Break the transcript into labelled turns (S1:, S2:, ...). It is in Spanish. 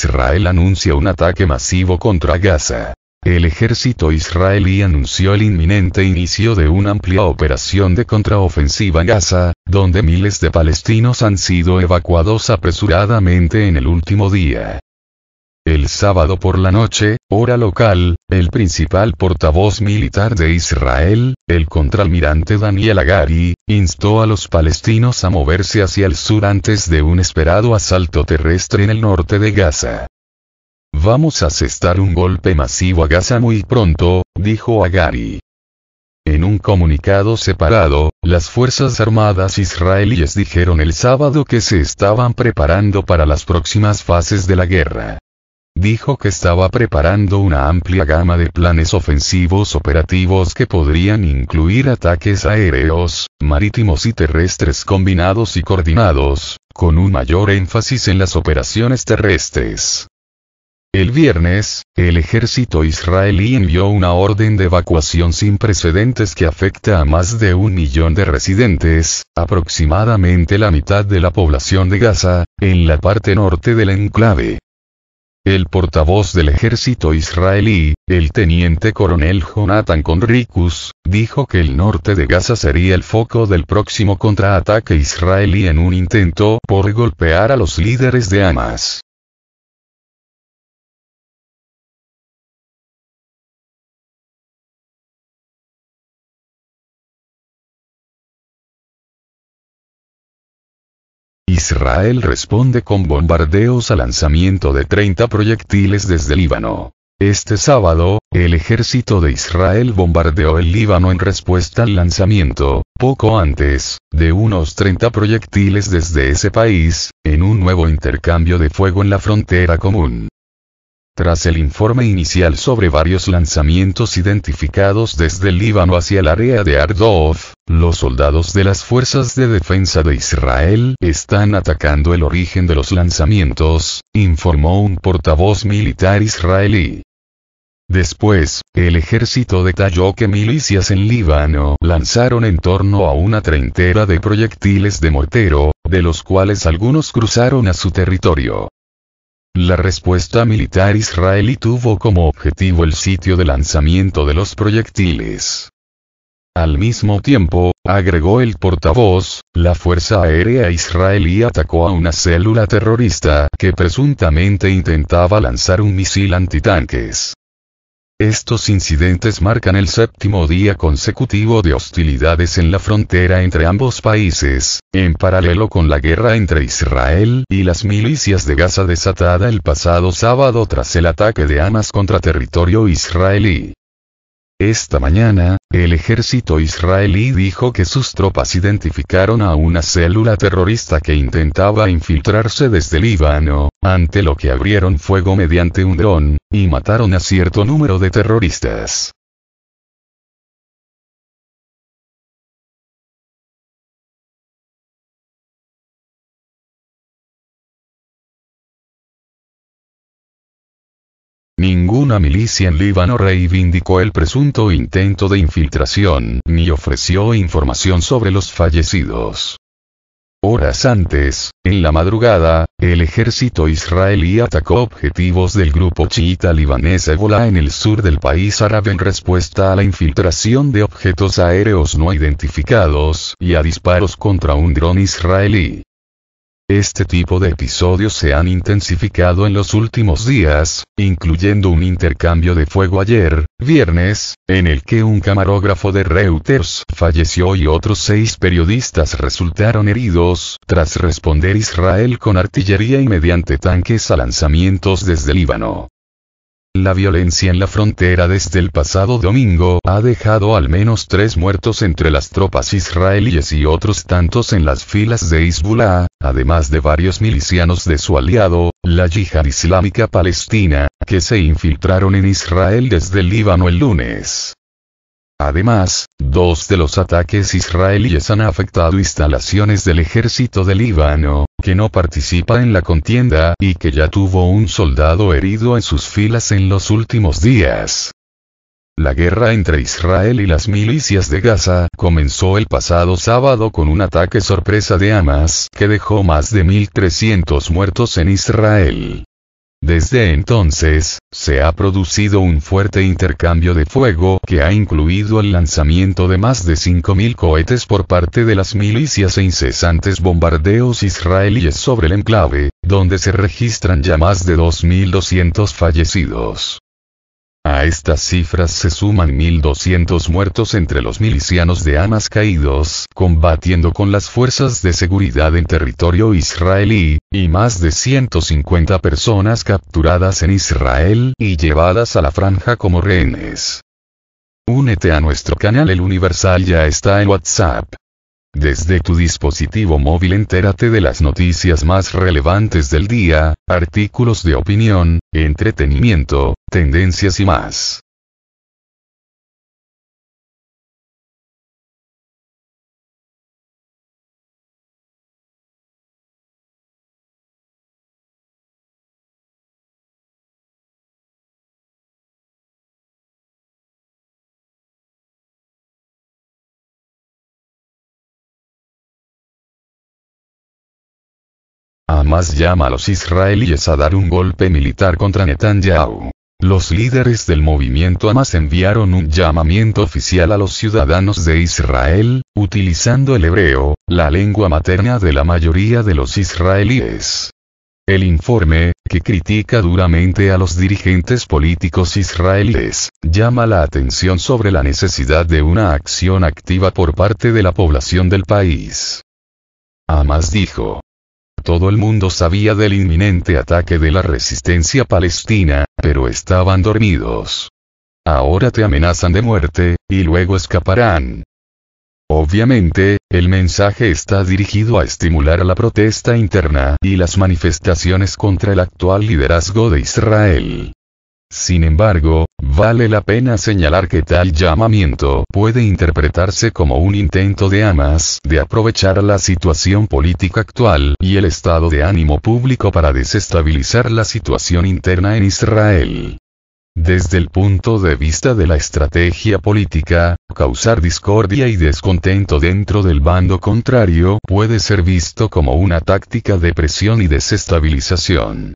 S1: Israel anuncia un ataque masivo contra Gaza. El ejército israelí anunció el inminente inicio de una amplia operación de contraofensiva en Gaza, donde miles de palestinos han sido evacuados apresuradamente en el último día. El sábado por la noche, hora local, el principal portavoz militar de Israel, el contralmirante Daniel Agari, instó a los palestinos a moverse hacia el sur antes de un esperado asalto terrestre en el norte de Gaza. Vamos a asestar un golpe masivo a Gaza muy pronto, dijo Agari. En un comunicado separado, las Fuerzas Armadas israelíes dijeron el sábado que se estaban preparando para las próximas fases de la guerra dijo que estaba preparando una amplia gama de planes ofensivos operativos que podrían incluir ataques aéreos, marítimos y terrestres combinados y coordinados, con un mayor énfasis en las operaciones terrestres. El viernes, el ejército israelí envió una orden de evacuación sin precedentes que afecta a más de un millón de residentes, aproximadamente la mitad de la población de Gaza, en la parte norte del enclave. El portavoz del ejército israelí, el teniente coronel Jonathan Conricus, dijo que el norte de Gaza sería el foco del próximo contraataque israelí en un intento por golpear a los líderes de Hamas. Israel responde con bombardeos al lanzamiento de 30 proyectiles desde Líbano. Este sábado, el ejército de Israel bombardeó el Líbano en respuesta al lanzamiento, poco antes, de unos 30 proyectiles desde ese país, en un nuevo intercambio de fuego en la frontera común. Tras el informe inicial sobre varios lanzamientos identificados desde el Líbano hacia el área de Ardov, los soldados de las Fuerzas de Defensa de Israel están atacando el origen de los lanzamientos, informó un portavoz militar israelí. Después, el ejército detalló que milicias en Líbano lanzaron en torno a una treintera de proyectiles de mortero, de los cuales algunos cruzaron a su territorio. La respuesta militar israelí tuvo como objetivo el sitio de lanzamiento de los proyectiles. Al mismo tiempo, agregó el portavoz, la Fuerza Aérea israelí atacó a una célula terrorista que presuntamente intentaba lanzar un misil antitanques. Estos incidentes marcan el séptimo día consecutivo de hostilidades en la frontera entre ambos países, en paralelo con la guerra entre Israel y las milicias de Gaza desatada el pasado sábado tras el ataque de Hamas contra territorio israelí. Esta mañana, el ejército israelí dijo que sus tropas identificaron a una célula terrorista que intentaba infiltrarse desde Líbano, ante lo que abrieron fuego mediante un dron, y mataron a cierto número de terroristas. una milicia en Líbano reivindicó el presunto intento de infiltración, ni ofreció información sobre los fallecidos. Horas antes, en la madrugada, el ejército israelí atacó objetivos del grupo chiita libanés Ebola en el sur del país árabe en respuesta a la infiltración de objetos aéreos no identificados y a disparos contra un dron israelí. Este tipo de episodios se han intensificado en los últimos días, incluyendo un intercambio de fuego ayer, viernes, en el que un camarógrafo de Reuters falleció y otros seis periodistas resultaron heridos, tras responder Israel con artillería y mediante tanques a lanzamientos desde Líbano. La violencia en la frontera desde el pasado domingo ha dejado al menos tres muertos entre las tropas israelíes y otros tantos en las filas de Hezbollah, además de varios milicianos de su aliado, la Yihad Islámica Palestina, que se infiltraron en Israel desde el Líbano el lunes. Además, dos de los ataques israelíes han afectado instalaciones del ejército de Líbano, que no participa en la contienda y que ya tuvo un soldado herido en sus filas en los últimos días. La guerra entre Israel y las milicias de Gaza comenzó el pasado sábado con un ataque sorpresa de Hamas que dejó más de 1.300 muertos en Israel. Desde entonces, se ha producido un fuerte intercambio de fuego que ha incluido el lanzamiento de más de 5.000 cohetes por parte de las milicias e incesantes bombardeos israelíes sobre el enclave, donde se registran ya más de 2.200 fallecidos. A estas cifras se suman 1.200 muertos entre los milicianos de Hamas caídos, combatiendo con las fuerzas de seguridad en territorio israelí, y más de 150 personas capturadas en Israel y llevadas a la franja como rehenes. Únete a nuestro canal El Universal ya está en WhatsApp. Desde tu dispositivo móvil entérate de las noticias más relevantes del día, artículos de opinión, entretenimiento, Tendencias y más. Hamas llama a los israelíes a dar un golpe militar contra Netanyahu. Los líderes del movimiento Hamas enviaron un llamamiento oficial a los ciudadanos de Israel, utilizando el hebreo, la lengua materna de la mayoría de los israelíes. El informe, que critica duramente a los dirigentes políticos israelíes, llama la atención sobre la necesidad de una acción activa por parte de la población del país. Hamas dijo, todo el mundo sabía del inminente ataque de la resistencia palestina, pero estaban dormidos. Ahora te amenazan de muerte, y luego escaparán. Obviamente, el mensaje está dirigido a estimular la protesta interna y las manifestaciones contra el actual liderazgo de Israel. Sin embargo, vale la pena señalar que tal llamamiento puede interpretarse como un intento de Hamas de aprovechar la situación política actual y el estado de ánimo público para desestabilizar la situación interna en Israel. Desde el punto de vista de la estrategia política, causar discordia y descontento dentro del bando contrario puede ser visto como una táctica de presión y desestabilización.